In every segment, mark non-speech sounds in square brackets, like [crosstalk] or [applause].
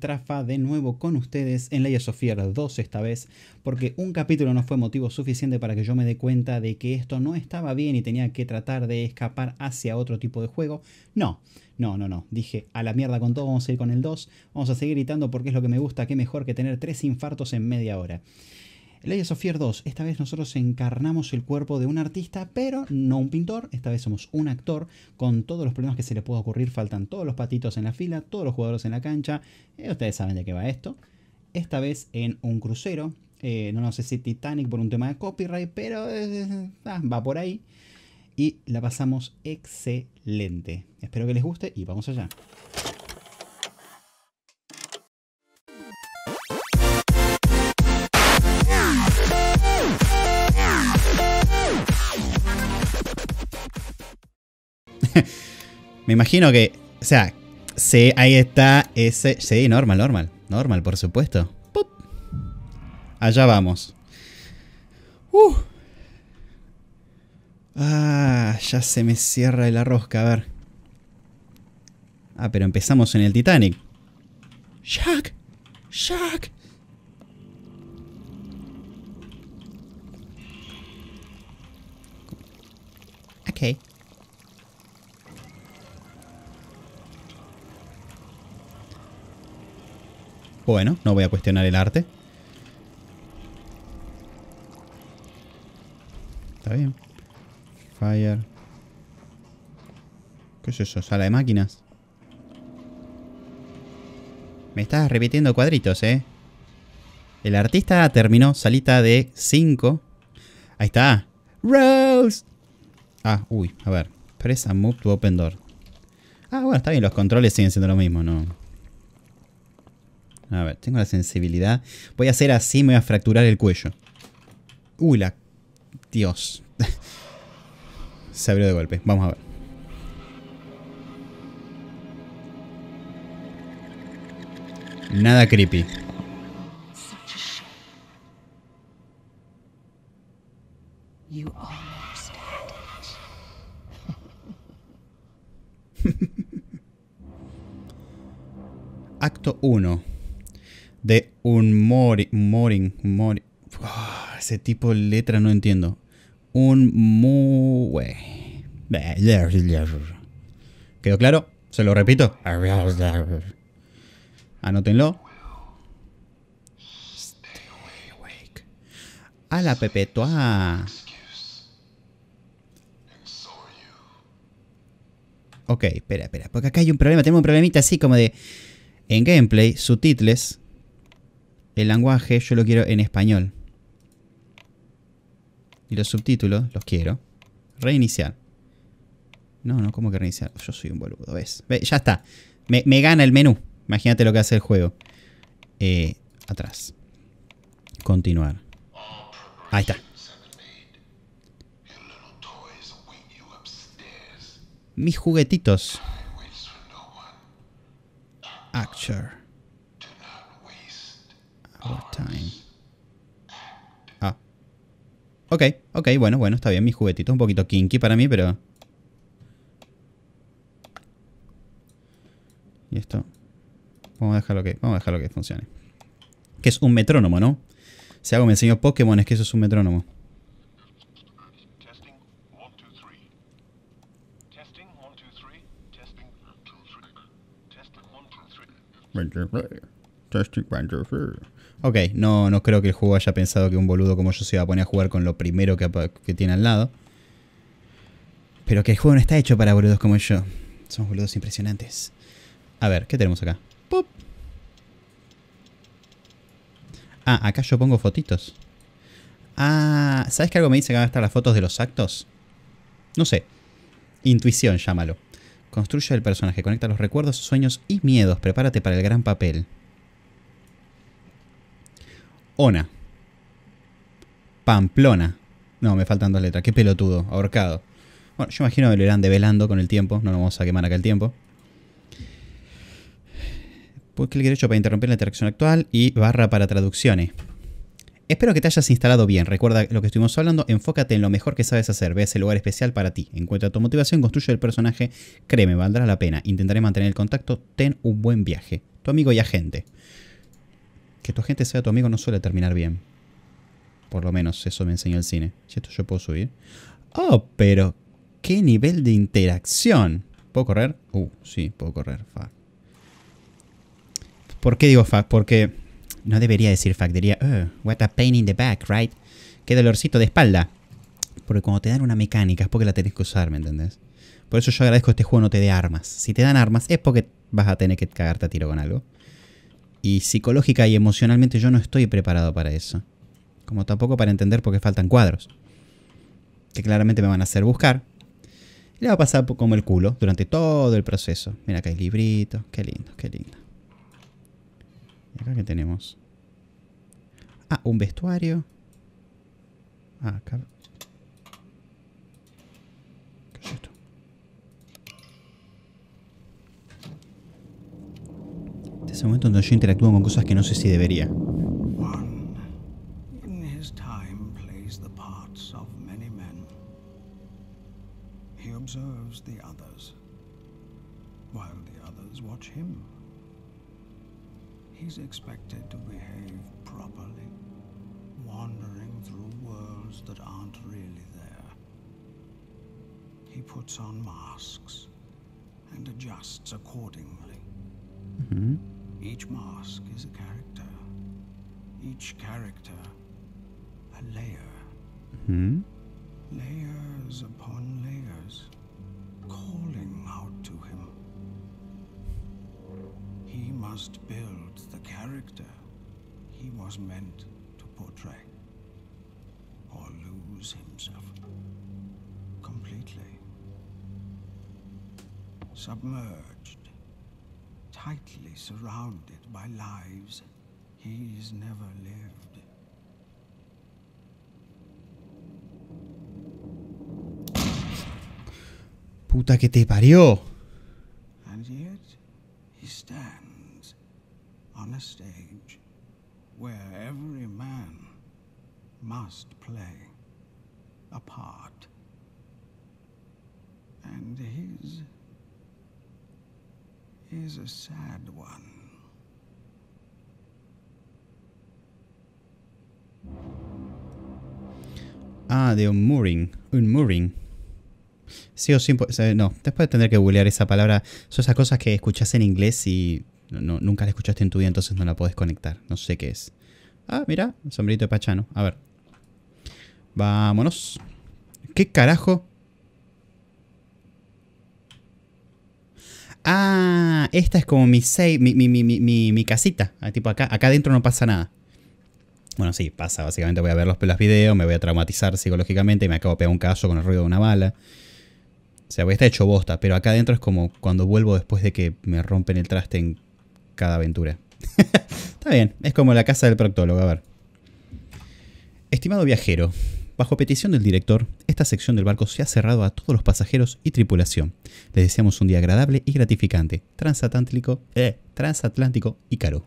trafa de nuevo con ustedes en Layers of Fear 2 esta vez, porque un capítulo no fue motivo suficiente para que yo me dé cuenta de que esto no estaba bien y tenía que tratar de escapar hacia otro tipo de juego. No, no, no, no. Dije, a la mierda con todo, vamos a ir con el 2, vamos a seguir gritando porque es lo que me gusta, qué mejor que tener tres infartos en media hora. El of Fear 2, esta vez nosotros encarnamos el cuerpo de un artista, pero no un pintor, esta vez somos un actor, con todos los problemas que se le pueda ocurrir, faltan todos los patitos en la fila, todos los jugadores en la cancha, eh, ustedes saben de qué va esto. Esta vez en un crucero, eh, no, sé si Titanic por un tema de copyright, pero eh, ah, va por ahí. Y la pasamos excelente. Espero que les guste y vamos allá. [laughs] me imagino que, o sea, sí, ahí está ese... Sí, normal, normal. Normal, por supuesto. Allá vamos. Uh. Ah, ya se me cierra el rosca, a ver. Ah, pero empezamos en el Titanic. Jack, Jack. Okay. Bueno, no voy a cuestionar el arte. Está bien. Fire. ¿Qué es eso? Sala de máquinas. Me estás repitiendo cuadritos, ¿eh? El artista terminó salita de 5. Ahí está. Rose. Ah, uy, a ver. Press and move to open door. Ah, bueno, está bien. Los controles siguen siendo lo mismo, ¿no? A ver, tengo la sensibilidad. Voy a hacer así, me voy a fracturar el cuello. Uy, la... Dios. [laughs] Se abrió de golpe. Vamos a ver. Nada creepy. [laughs] Acto 1 un mori, morin, mori, ah, ese tipo de letra no entiendo. Un mu, ¿Quedó claro? Se lo repito. Anótenlo. A la Toa Ok, espera, espera. Porque acá hay un problema. Tenemos un problemita así como de. En gameplay, subtitles el lenguaje yo lo quiero en español. Y los subtítulos los quiero. Reiniciar. No, no, ¿cómo que reiniciar? Yo soy un boludo, ¿ves? Ya está. Me, gana el menú. Imagínate lo que hace el juego. Eh, atrás. Continuar. Ahí está. Mis juguetitos. actor Oh, time. Ah. Ok, ok, bueno, bueno, está bien. Mi juguetito un poquito kinky para mí, pero... Y esto... Vamos a dejarlo que, vamos a dejarlo que funcione. Que es un metrónomo, ¿no? Si hago me enseño Pokémon es que eso es un metrónomo. Testing Ok, no, no creo que el juego haya pensado que un boludo como yo se iba a poner a jugar con lo primero que, tiene al lado. Pero que el juego no está hecho para boludos como yo. Somos boludos impresionantes. A ver, ¿qué tenemos acá? ¡Pop! Ah, acá yo pongo fotitos. Ah, ¿sabes que algo me dice que van a estar las fotos de los actos? No sé. Intuición, llámalo. Construye el personaje, conecta los recuerdos, sueños y miedos. Prepárate para el gran papel. Ona. Pamplona. No, me faltan dos letras. Qué pelotudo, ahorcado. Bueno, yo imagino que lo irán develando con el tiempo. No lo vamos a quemar acá el tiempo. Puedes clic derecho para interrumpir la interacción actual y barra para traducciones. Espero que te hayas instalado bien. Recuerda lo que estuvimos hablando. Enfócate en lo mejor que sabes hacer. Ve ese lugar especial para ti. Encuentra tu motivación, construye el personaje. Créeme, valdrá la pena. Intentaré mantener el contacto. Ten un buen viaje. Tu amigo y agente que tu gente sea tu amigo no suele terminar bien. Por lo menos eso me enseñó el cine. Si esto yo puedo subir. Oh, pero qué nivel de interacción. ¿Puedo correr? Uh, sí, puedo correr. Fuck. ¿Por qué digo fuck? Porque no debería decir fuck. Diría, what a pain in the back, right? Qué dolorcito de espalda. Porque cuando te dan una mecánica es porque la tenés que usar, ¿me entendés? Por eso yo agradezco que este juego no te dé armas. Si te dan armas es porque vas a tener que cagarte a tiro con algo. Y psicológica y emocionalmente yo no estoy preparado para eso. Como tampoco para entender por qué faltan cuadros. Que claramente me van a hacer buscar. Y le va a pasar como el culo durante todo el proceso. Mira, acá hay librito. Qué lindo, qué lindo. ¿Y acá qué tenemos? Ah, un vestuario. Ah, acá Es el momento donde yo interactúo con cosas que no sé si debería. he's never lived. Puta que te parió. And yet he stands on a stage where every man must play a part. And his is a sad one. Ah, de un mooring. Un mooring. Sí o sí. Pues, eh, no, después de tener que googlear esa palabra. Son esas cosas que escuchas en inglés y nunca la escuchaste en tu vida, entonces no la podés conectar. No sé qué es. Ah, mira, sombrito de pachano. A ver. Vámonos. ¿Qué carajo? Ah, esta es como mi, mi, mi, mi, mi, casita. Ah, tipo acá, acá adentro no pasa nada. Bueno, sí, pasa. Básicamente voy a ver los, los videos, me voy a traumatizar psicológicamente y me acabo de pegar un caso con el ruido de una bala. O sea, voy a estar hecho bosta, pero acá adentro es como cuando vuelvo después de que me rompen el traste en cada aventura. [laughs] Está bien, es como la casa del proctólogo, a ver. Estimado viajero, bajo petición del director, esta sección del barco se ha cerrado a todos los pasajeros y tripulación. Les deseamos un día agradable y gratificante, transatlántico, eh, transatlántico y caro.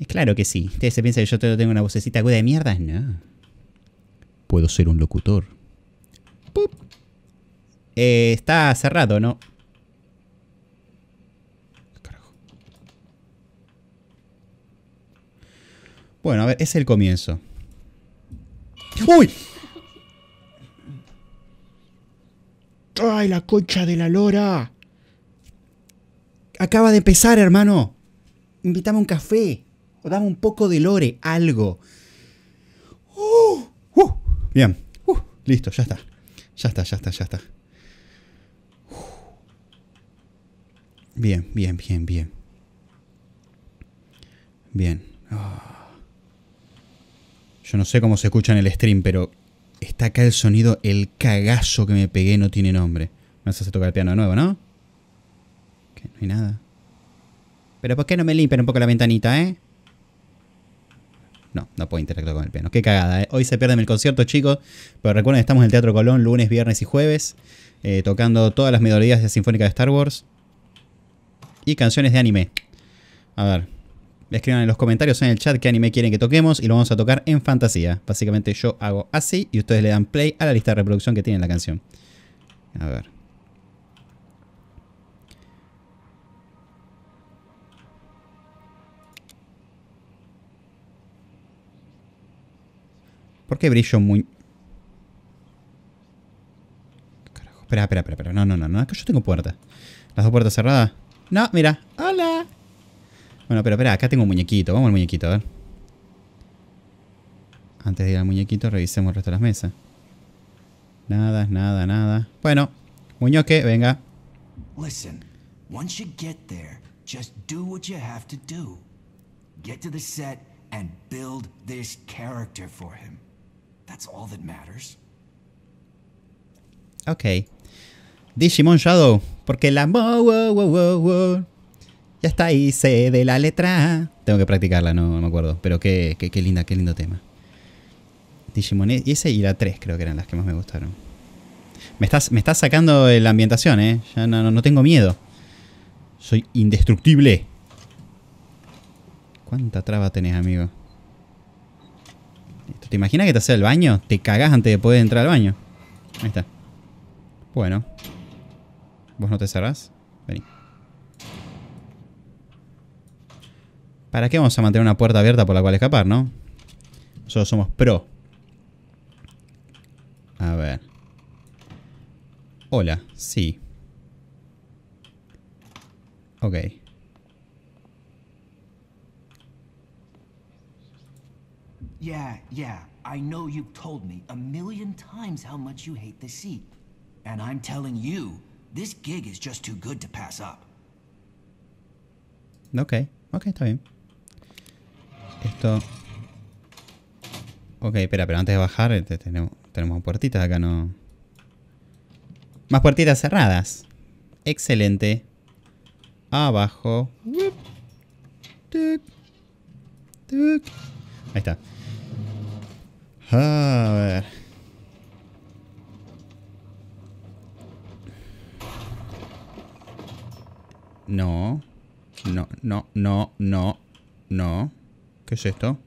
Es Claro que sí. ¿Ustedes se piensan que yo tengo una vocecita aguda de mierda? No. Puedo ser un locutor. Eh, está cerrado, ¿no? Carajo. Bueno, a ver, es el comienzo. ¡Uy! ¡Ay, la concha de la lora! Acaba de empezar, hermano. Invítame un café. O dame un poco de lore, algo. ¡Oh! ¡Uh! bien. ¡Uh! listo, ya está. Ya está, ya está, ya está. Bien, bien, bien, bien. Bien. Ah. Yo no sé cómo se escucha en el stream, pero está acá el sonido, el cagazo que me pegué no tiene nombre. Me hace tocar el piano de nuevo, ¿no? Que no hay nada. Pero ¿por qué no me limpian un poco la ventanita, eh? No, no puedo interactuar con el piano. Qué cagada, ¿eh? Hoy se pierden el concierto, chicos. Pero recuerden, estamos en el Teatro Colón lunes, viernes y jueves. Eh, tocando todas las melodías de Sinfónica de Star Wars. Y canciones de anime. A ver. Escriban en los comentarios en el chat qué anime quieren que toquemos y lo vamos a tocar en fantasía. Básicamente yo hago así y ustedes le dan play a la lista de reproducción que tiene la canción. A ver. ¿Por qué brillo muy...? Carajo, espera, espera, espera, espera. No, no, no, no. Acá yo tengo puerta. Las dos puertas cerradas. No, mira. Hola. Bueno, pero espera, acá tengo un muñequito. Vamos al muñequito, a ver. Antes de ir al muñequito, revisemos el resto de las mesas. Nada, nada, nada. Bueno, muñoque, venga. Listen, once you get there, just do what you have to Get to the set and build this character for him. Ok. Digimon Shadow, porque la mo, ya está ahí, de la letra. Tengo que practicarla, no, me acuerdo. Pero qué, qué, qué, linda, qué lindo tema. Digimon, e, y ese y la 3 creo que eran las que más me gustaron. Me estás, me estás sacando la ambientación, ¿eh? Ya no, no, no tengo miedo. Soy indestructible. ¿Cuánta traba tenés, amigo? ¿Te imaginas que te hace el baño? Te cagás antes de poder entrar al baño. Ahí está. Bueno. ¿Vos no te cerrás? Vení. ¿Para qué vamos a mantener una puerta abierta por la cual escapar, no? Nosotros somos pro. A ver. Hola, sí. Ok. Yeah, yeah, I know you've told me a million times how much you hate the sea. And I'm telling you, this gig is just too good to pass up. Okay, okay, está bien. Esto... Ok, espera, pero antes de bajar este, tenemos, tenemos puertitas acá, ¿no? Más puertitas cerradas. Excelente. Abajo. Ahí está. A ver. No. No, no, no, no, no. ¿Qué es esto?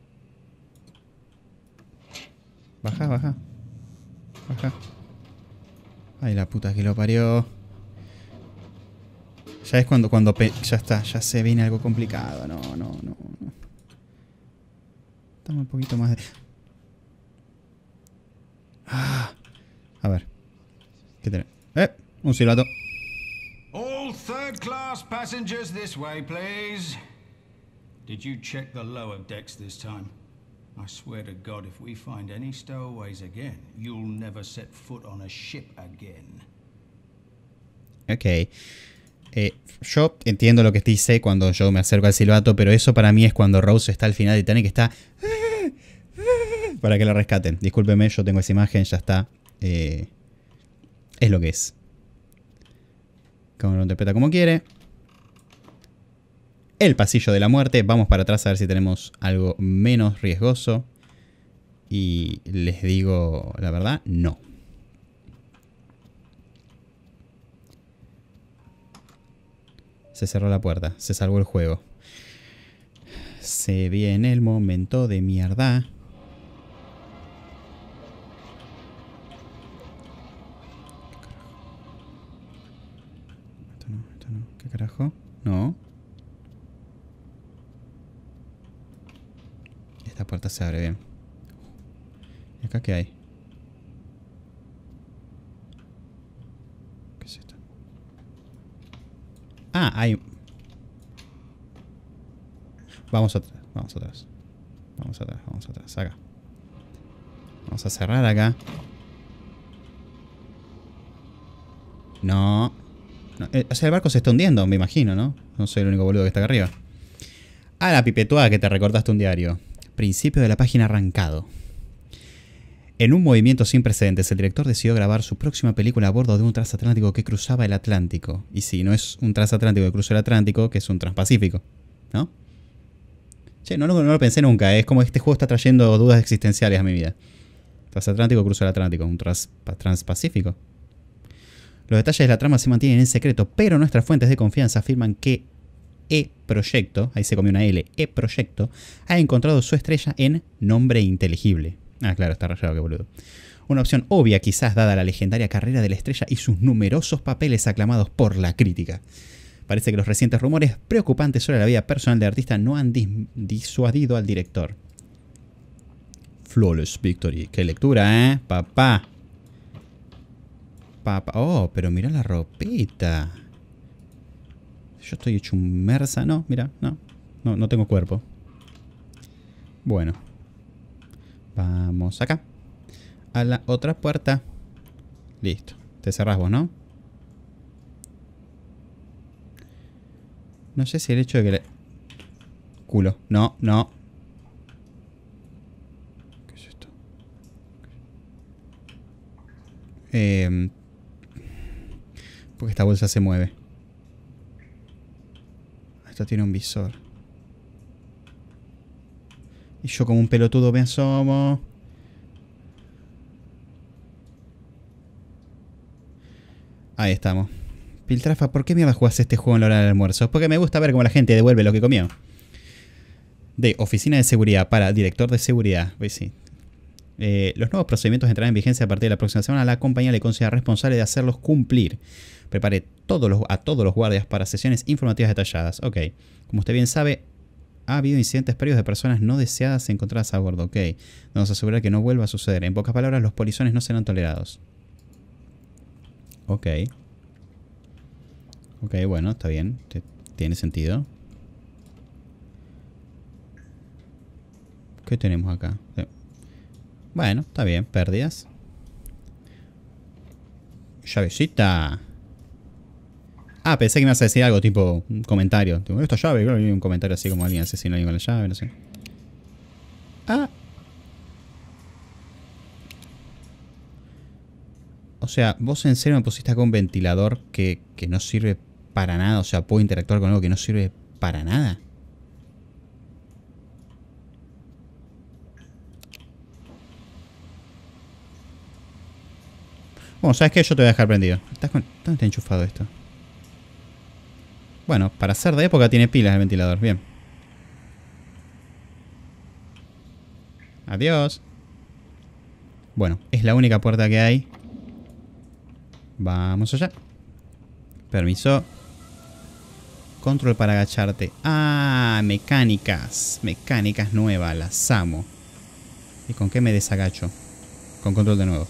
Baja, baja. Baja. Ay, la puta que lo parió. Ya es cuando, cuando ya está, ya se viene algo complicado. No, no, no, no. un poquito más de... Ah, a ver. ¿Qué tiene? ¡Eh! Un silbato. All third class passengers this way, please. Did you check the lower decks this time? I swear to God, if we find any stowaways again, you'll never set foot on a ship again. Okay. Eh, yo entiendo lo que dice cuando yo me acerco al silbato, pero eso para mí es cuando Rose está al final de Titanic, está... ¡Ah! para que la rescaten. Discúlpeme, yo tengo esa imagen, ya está. Eh, es lo que es. Como lo interpreta como quiere. El pasillo de la muerte. Vamos para atrás a ver si tenemos algo menos riesgoso. Y les digo la verdad, no. Se cerró la puerta, se salvó el juego. Se viene el momento de mierda. carajo? No. Esta puerta se abre bien. ¿Y acá qué hay? ¿Qué es esto? Ah, hay... Vamos atrás, vamos atrás. Vamos atrás, vamos atrás, acá. Vamos a cerrar acá. No. No, eh, el barco se está hundiendo, me imagino, ¿no? No soy el único boludo que está acá arriba. A la pipetuada que te recordaste un diario. Principio de la página arrancado. En un movimiento sin precedentes, el director decidió grabar su próxima película a bordo de un transatlántico que cruzaba el Atlántico. Y si no es un transatlántico que cruza el Atlántico, que es un transpacífico, ¿no? Che, no, lo pensé nunca, ¿eh? es como este juego está trayendo dudas existenciales a mi vida. Transatlántico cruza el Atlántico, un transpacífico. Los detalles de la trama se mantienen en secreto, pero nuestras fuentes de confianza afirman que E Proyecto, ahí se comió una L, E Proyecto, ha encontrado su estrella en Nombre Inteligible. Ah, claro, está rayado, qué boludo. Una opción obvia quizás dada la legendaria carrera de la estrella y sus numerosos papeles aclamados por la crítica. Parece que los recientes rumores preocupantes sobre la vida personal del artista no han disuadido al director. Flawless Victory. Qué lectura, ¿eh? Papá. Oh, pero mira la ropita. Yo estoy hecho un mersa No, mira, no. No, no tengo cuerpo. Bueno. Vamos acá. A la otra puerta. Listo. Te cerrás vos, ¿no? No sé si el hecho de que le... Culo. No, no. ¿Qué es esto? Eh... Porque esta bolsa se mueve. Esto tiene un visor. Y yo como un pelotudo me asomo. Ahí estamos. Piltrafa, ¿por qué mierda jugás este juego en la hora del almuerzo? Porque me gusta ver cómo la gente devuelve lo que comió. De oficina de seguridad para director de seguridad. Pues sí, eh, los nuevos procedimientos entrarán en vigencia a partir de la próxima semana. La compañía le considera responsable de hacerlos cumplir. Prepare todos a todos los guardias para sesiones informativas detalladas. Ok. Como usted bien sabe, ha habido incidentes previos de personas no deseadas encontradas a bordo. Ok. Vamos a asegurar que no vuelva a suceder. En pocas palabras, los polizones no serán tolerados. Ok. Ok, bueno, está bien. Tiene sentido. ¿Qué tenemos acá? Eh, bueno, está bien, pérdidas. Llavecita. Ah, pensé que me ibas a decir algo, tipo un comentario. Esto esta llave, creo que un comentario así como alguien asesino a alguien con la llave, no sé. Ah. O sea, vos en serio me pusiste acá un ventilador que, que no sirve para nada. O sea, puedo interactuar con algo que no sirve para nada. Bueno, ¿sabes qué? Yo te voy a dejar prendido. ¿Estás ¿Dónde está enchufado esto? Bueno, para ser de época tiene pilas el ventilador. Bien. Adiós. Bueno, es la única puerta que hay. Vamos allá. Permiso. Control para agacharte. Ah, mecánicas. Mecánicas nuevas, las amo. ¿Y con qué me desagacho? Con control de nuevo.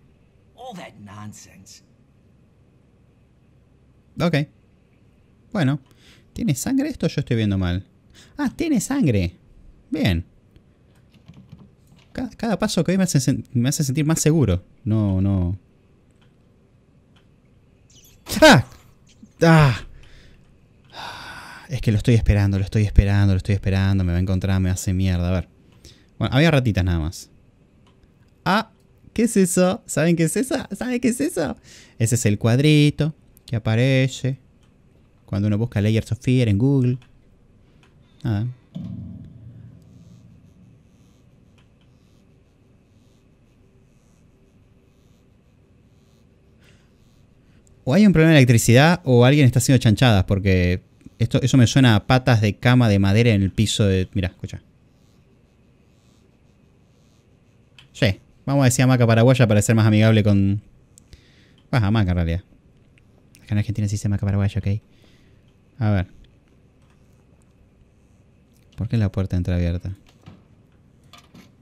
nonsense. Ok. Bueno. ¿Tiene sangre esto? Yo estoy viendo mal. Ah, tiene sangre. Bien. Cada, paso que me hace, sentir más seguro. No, no. ¡Ah! ¡Ah! Es que lo estoy esperando, lo estoy esperando, lo estoy esperando. Me va a encontrar, me hace mierda. A ver. Bueno, había ratitas nada más. Ah, ¿Qué es eso? ¿Saben qué es eso? ¿Saben qué es eso? Ese es el cuadrito que aparece cuando uno busca Layer of en Google. Nada. O hay un problema de electricidad o alguien está haciendo chanchadas porque esto, eso me suena a patas de cama de madera en el piso de... Mira, escucha. Sí, Vamos a decir hamaca paraguaya para ser más amigable con... Baja ah, hamaca en realidad. Acá en Argentina sí se hamaca paraguaya, ok. A ver. ¿Por qué la puerta entra abierta?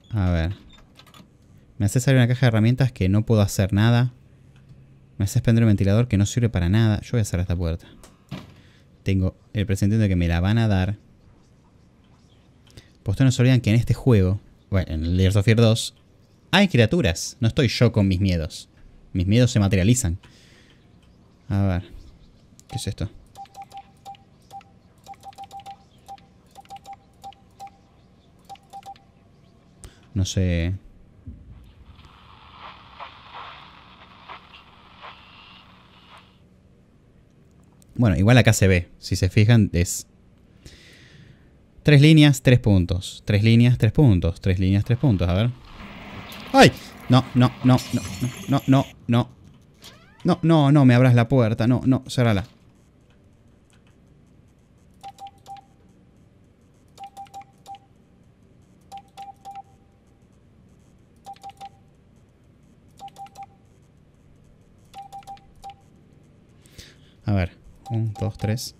A ver. Me hace salir una caja de herramientas que no puedo hacer nada. Me hace prender un ventilador que no sirve para nada. Yo voy a cerrar esta puerta. Tengo el presentimiento de que me la van a dar. Pues ustedes no se olvidan que en este juego, bueno, en el of Fear 2, hay criaturas. No estoy yo con mis miedos. Mis miedos se materializan. A ver. ¿Qué es esto? No sé... Bueno, igual acá se ve. Si se fijan, es... Tres líneas, tres puntos. Tres líneas, tres puntos. Tres líneas, tres puntos. A ver. ¡Ay! No, no, no, no, no, no, no, no. No, no, me abras la puerta. No, no, cerrala. A ver. 1, 2, 3.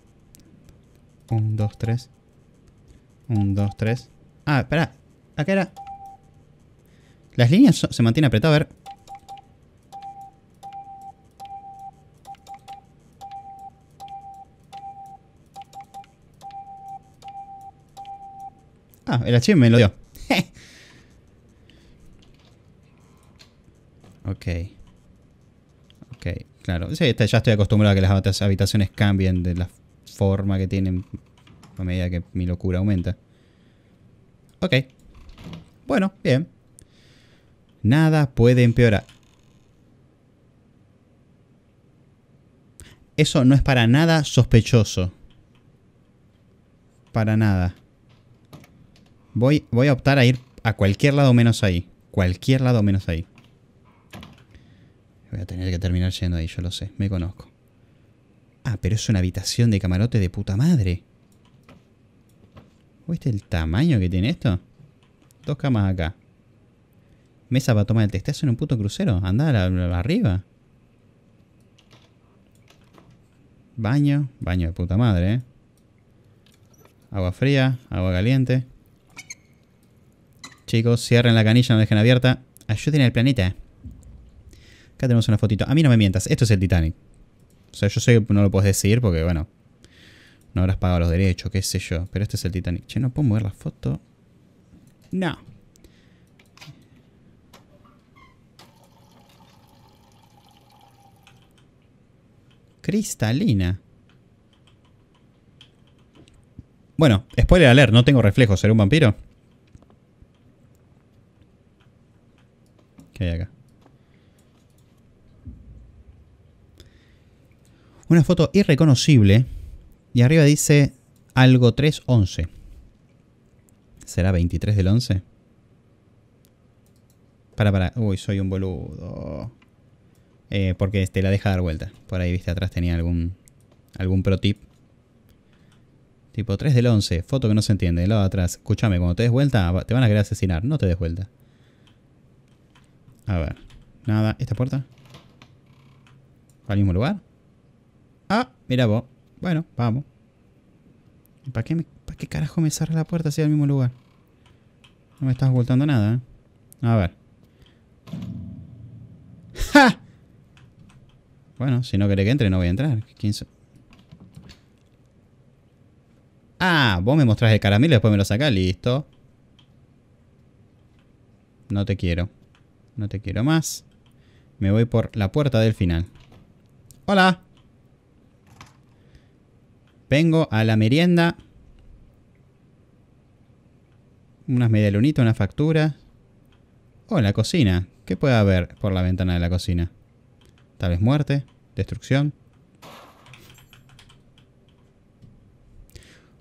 1, 2, 3. 1, 2, 3. Ah, espera. Acá era. Las líneas se mantienen apretadas. A ver. Ah, el H me lo dio. [laughs] ok. Ok, claro. Sí, este, ya estoy acostumbrado a que las habitaciones cambien de la forma que tienen a medida que mi locura aumenta. Ok. Bueno, bien. Nada puede empeorar. Eso no es para nada sospechoso. Para nada. Voy, voy a optar a ir a cualquier lado menos ahí. Cualquier lado menos ahí. Voy a tener que terminar yendo ahí, yo lo sé. Me conozco. Ah, pero es una habitación de camarote de puta madre. ¿Viste el tamaño que tiene esto? Dos camas acá mesa para tomar el testazo en un puto crucero. Anda arriba. Baño. Baño de puta madre, ¿eh? Agua fría, agua caliente. Chicos, cierren la canilla, no dejen abierta. Ayuden al planeta. Acá tenemos una fotito. A mí no me mientas, esto es el Titanic. O sea, yo sé que no lo puedes decir porque, bueno, no habrás pagado los derechos, qué sé yo. Pero este es el Titanic. Che, no puedo mover la foto. No. cristalina. Bueno, spoiler alert, no tengo reflejo, ¿Seré un vampiro? ¿Qué hay acá? Una foto irreconocible. Y arriba dice algo 311. ¿Será 23 del 11? Para, para. Uy, soy un boludo. Eh, porque te este, la deja dar vuelta. Por ahí, viste, atrás tenía algún, algún pro tip. Tipo 3 del 11, foto que no se entiende, del lado de atrás. Escúchame, cuando te des vuelta te van a querer asesinar, no te des vuelta. A ver, nada, ¿esta puerta? ¿Al mismo lugar? Ah, mira vos. Bueno, vamos. ¿Para qué, qué carajo me cerras la puerta si al mismo lugar? No me estás ocultando nada, ¿eh? A ver. [laughs] ¡Ja! Bueno, si no quiere que entre, no voy a entrar. ah, vos me mostrás el caramelo y después me lo sacás. Listo. No te quiero. No te quiero más. Me voy por la puerta del final. ¡Hola! Vengo a la merienda. Unas medialunitas, una factura. Oh, la cocina. ¿Qué puede haber por la ventana de la cocina? Tal vez muerte, destrucción.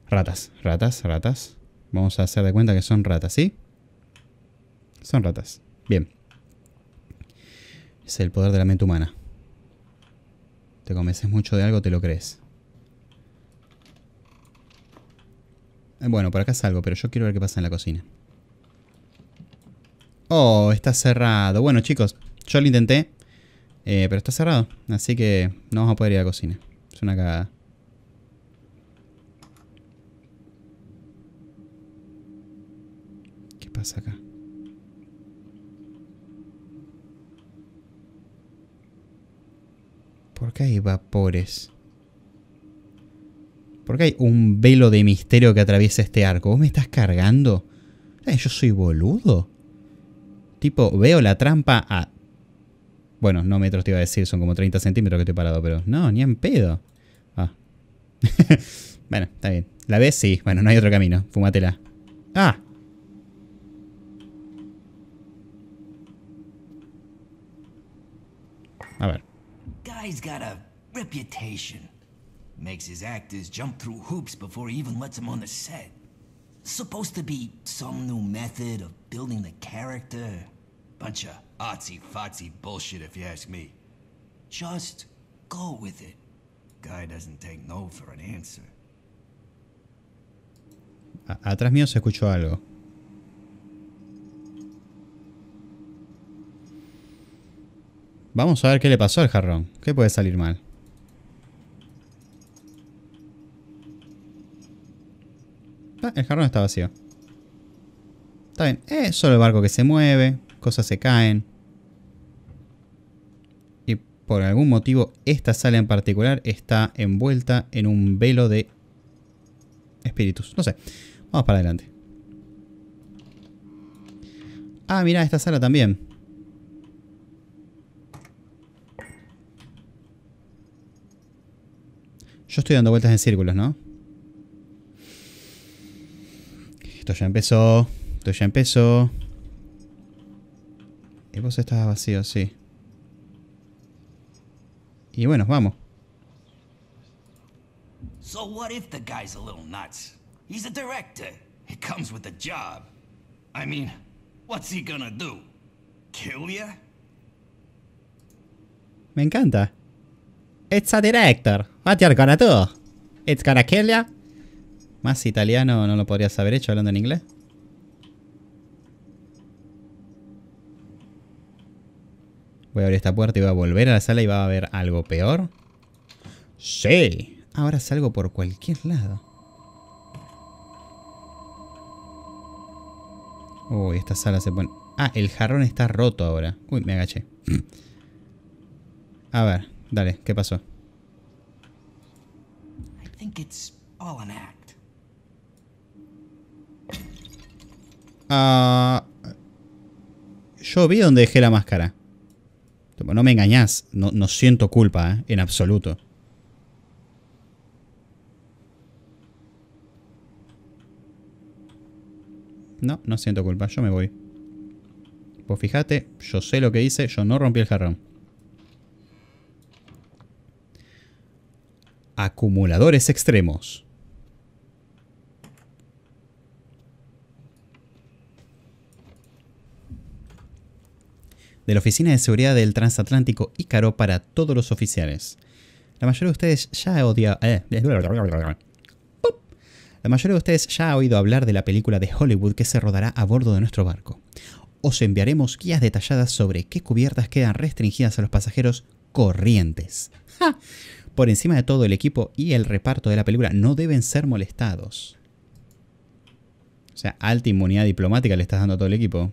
Ratas, ratas, ratas. Vamos a hacer de cuenta que son ratas, ¿sí? Son ratas. Bien. Es el poder de la mente humana. Te convences mucho de algo, te lo crees. Eh, bueno, por acá salgo, pero yo quiero ver qué pasa en la cocina. Oh, está cerrado. Bueno, chicos, yo lo intenté. Eh, pero está cerrado, así que no vamos a poder ir a la cocina. Es una cagada. ¿Qué pasa acá? ¿Por qué hay vapores? ¿Por qué hay un velo de misterio que atraviesa este arco? ¿Vos me estás cargando? Eh, yo soy boludo. Tipo, veo la trampa a bueno, no metros te iba a decir, son como 30 centímetros que estoy parado, pero no, ni en pedo. Ah. [laughs] bueno, está bien. ¿La ves? Sí. Bueno, no hay otro camino. Fumatela. Ah. A ver. Guy's got a reputation. Makes his actors jump through hoops before he even lets them on the set. Supposed to be some new method of building the character. Bunch of atrás mío se escuchó algo. Vamos a ver qué le pasó al jarrón. ¿Qué puede salir mal? Ah, el jarrón está vacío. Está bien. Es solo el barco que se mueve. Cosas se caen por algún motivo esta sala en particular está envuelta en un velo de espíritus. No sé. Vamos para adelante. Ah, mira esta sala también. Yo estoy dando vueltas en círculos, ¿no? Esto ya empezó. Esto ya empezó. Y vos estás vacío, sí. Y bueno, vamos. So what if the guy's a little nuts? He's a director. It comes with the job. I mean, what's he gonna do? Kill ya? Me encanta. It's a director. What you're gonna do? It's gonna kill ya? Más italiano no lo podrías haber hecho hablando en inglés. Voy a abrir esta puerta y voy a volver a la sala y va a haber algo peor. ¡Sí! Ahora salgo por cualquier lado. Uy, esta sala se pone... Ah, el jarrón está roto ahora. Uy, me agaché. A ver, dale, ¿qué pasó? Ah... yo vi donde dejé la máscara. No me engañás, no, siento culpa ¿eh? en absoluto. No, no siento culpa, yo me voy. Pues fíjate, yo sé lo que hice, yo no rompí el jarrón. Acumuladores extremos. de la Oficina de Seguridad del Transatlántico Ícaro para todos los oficiales. La mayoría de ustedes ya eh, la mayoría de ustedes ya ha oído hablar de la película de Hollywood que se rodará a bordo de nuestro barco. Os enviaremos guías detalladas sobre qué cubiertas quedan restringidas a los pasajeros corrientes. Por encima de todo, el equipo y el reparto de la película no deben ser molestados. O sea, alta inmunidad diplomática le estás dando a todo el equipo.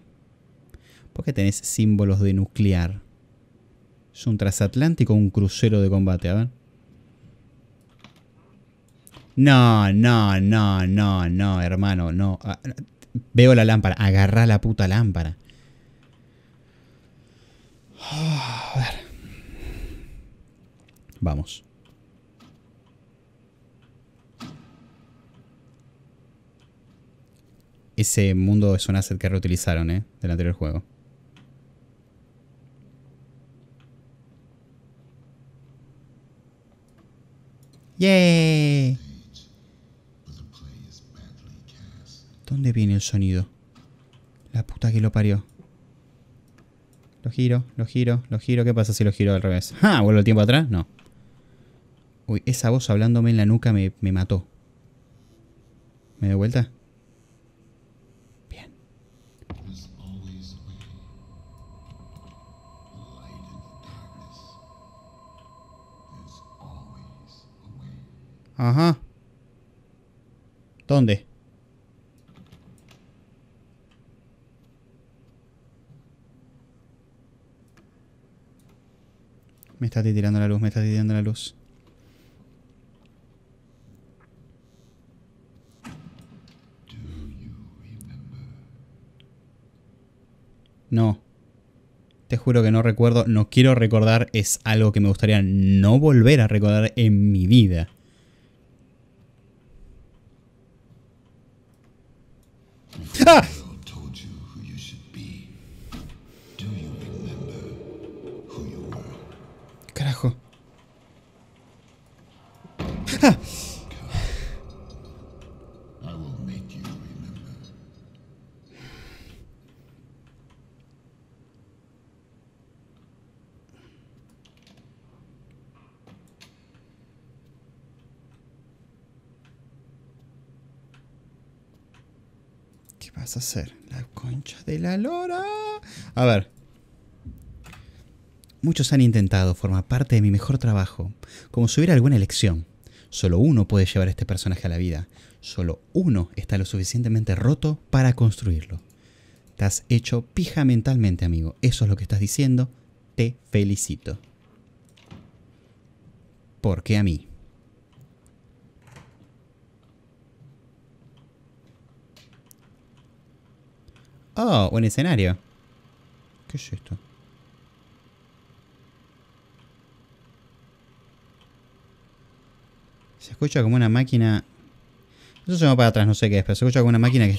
¿Por qué tenés símbolos de nuclear? Es un transatlántico un crucero de combate, a ver. No, no, no, no, no, hermano, no. Ah, veo la lámpara. Agarrá la puta lámpara. Ah, a ver. Vamos. Ese mundo es un asset que reutilizaron, ¿eh? Del anterior juego. ¡Yay! ¿Dónde viene el sonido? La puta que lo parió. Lo giro, lo giro, lo giro. ¿Qué pasa si lo giro al revés? [laughs] ¡Ah! ¿Vuelvo el tiempo atrás? No. Uy, esa voz hablándome en la nuca me, me mató. ¿Me doy vuelta? Ajá. ¿Dónde? Me está tirando la luz, me está tirando la luz. No. Te juro que no recuerdo, no quiero recordar, es algo que me gustaría no volver a recordar en mi vida. Ah, de la lora. A ver. Muchos han intentado formar parte de mi mejor trabajo, como si hubiera alguna elección. Solo uno puede llevar a este personaje a la vida. Solo uno está lo suficientemente roto para construirlo. Te has hecho pija mentalmente, amigo. Eso es lo que estás diciendo. Te felicito. Porque a mí? Oh, un escenario. ¿Qué es esto? Se escucha como una máquina... Eso se va para atrás, no sé qué es, pero se escucha como una máquina que...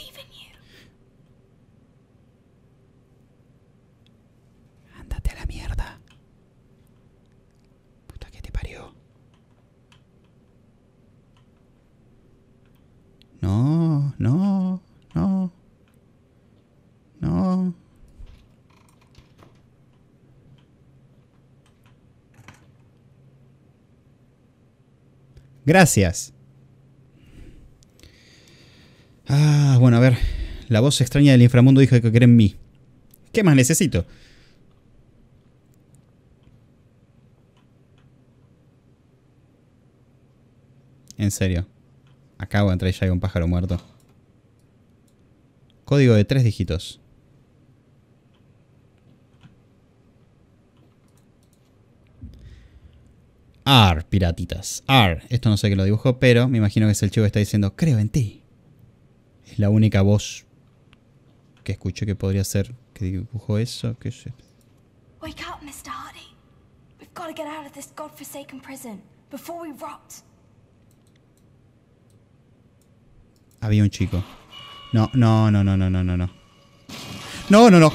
Gracias. Ah, bueno, a ver. La voz extraña del inframundo dijo que cree en mí. ¿Qué más necesito? En serio. Acabo de entrar y ya un pájaro muerto. Código de tres dígitos. Ar piratitas. Ar. Esto no sé qué lo dibujó, pero me imagino que es el chico que está diciendo, creo en ti. Es la única voz que escuché que podría ser que dibujó eso. ¿Qué es Wake Había un chico. No, no, no, no, no, no, no, no. No, no, no.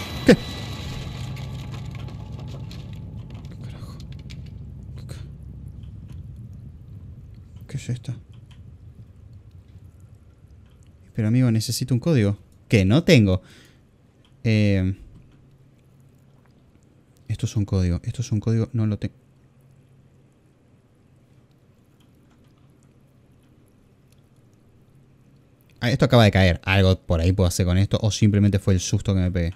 ya Pero amigo, necesito un código. Que no tengo. Eh, esto es un código. Esto es un código. No lo tengo. Ah, esto acaba de caer. Algo por ahí puedo hacer con esto. O simplemente fue el susto que me pegué.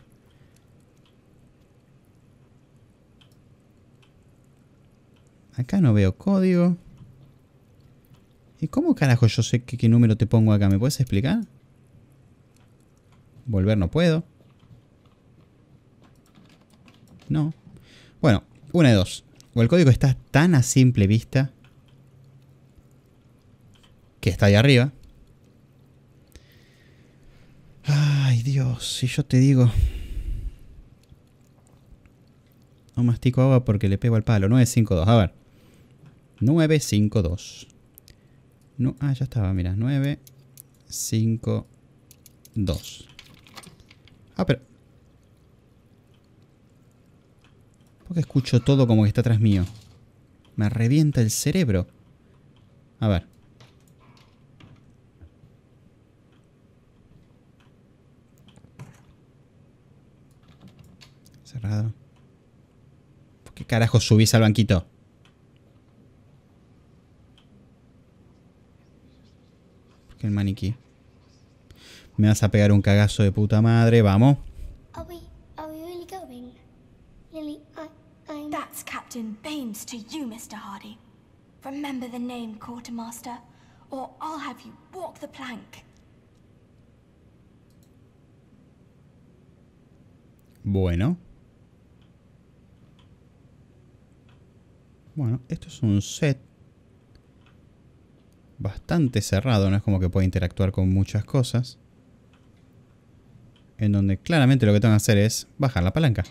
Acá no veo código. ¿Y cómo carajo yo sé qué, número te pongo acá? ¿Me puedes explicar? Volver no puedo. No. Bueno, una de dos. O el código está tan a simple vista que está ahí arriba. Ay, Dios, si yo te digo... No mastico agua porque le pego al palo. 952, a ver. 952. No, ah, ya estaba, mira, 9, 5, 2. Ah, pero... Porque escucho todo como que está atrás mío. Me revienta el cerebro. A ver. Cerrado. ¿Por qué carajo subís al banquito? el maniquí. Me vas a pegar un cagazo de puta madre, vamos. Are we, going? Lily, I, That's Captain Baines to you, Mr. Hardy. Remember the name, quartermaster, or I'll have you walk the plank. Bueno. Bueno, esto es un set bastante cerrado, no es como que pueda interactuar con muchas cosas. En donde claramente lo que tengo que hacer es bajar la palanca.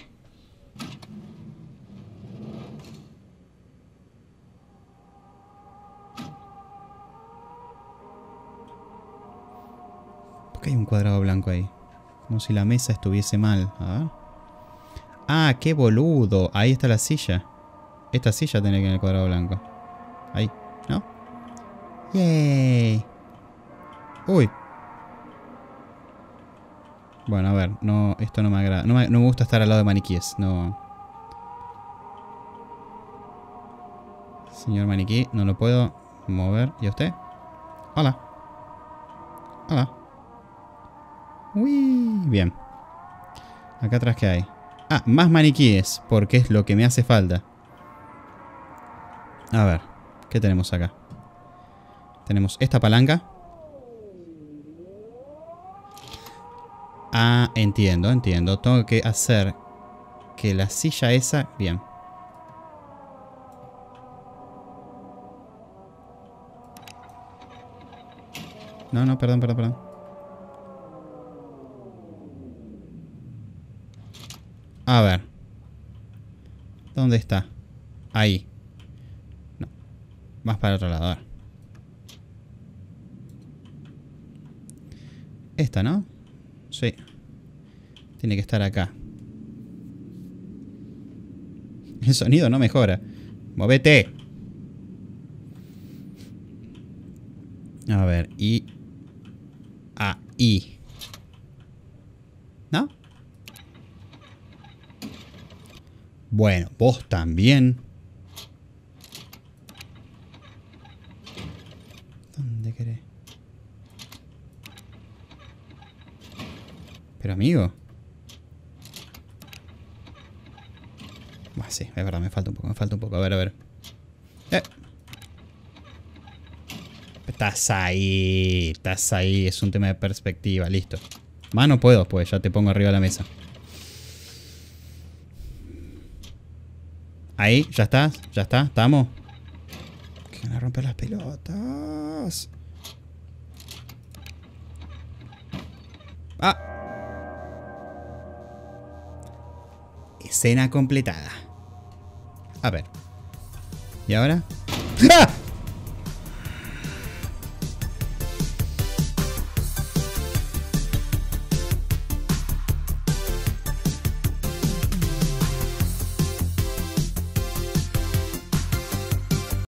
¿Por qué hay un cuadrado blanco ahí? Como si la mesa estuviese mal. A Ah, qué boludo. Ahí está la silla. Esta silla tiene que ir en el cuadrado blanco. Ahí. ¡Yay! ¡Uy! Bueno, a ver, no, esto no me agrada. No me, gusta estar al lado de maniquíes, no. Señor maniquí, no lo puedo mover. ¿Y a usted? Hola. Hola. Uy, bien. Acá atrás qué hay. Ah, más maniquíes, porque es lo que me hace falta. A ver, ¿qué tenemos acá? Tenemos esta palanca. Ah, entiendo, entiendo. Tengo que hacer que la silla esa... Bien. No, no, perdón, perdón, perdón. A ver. ¿Dónde está? Ahí. No. Más para el otro lado. Esta, ¿no? Sí. Tiene que estar acá. El sonido no mejora. ¡Movete! A ver, y... A, I. ¿No? Bueno, vos también. Pero amigo. sí, es verdad, me falta un poco, me falta un poco. A ver, a ver. Eh. Estás ahí, estás ahí. Es un tema de perspectiva, listo. Más no puedo, pues ya te pongo arriba de la mesa. Ahí, ya estás, ya está, estamos. Que van a romper las pelotas. Escena completada. A ver. ¿Y ahora? ¡Ja! [laughs]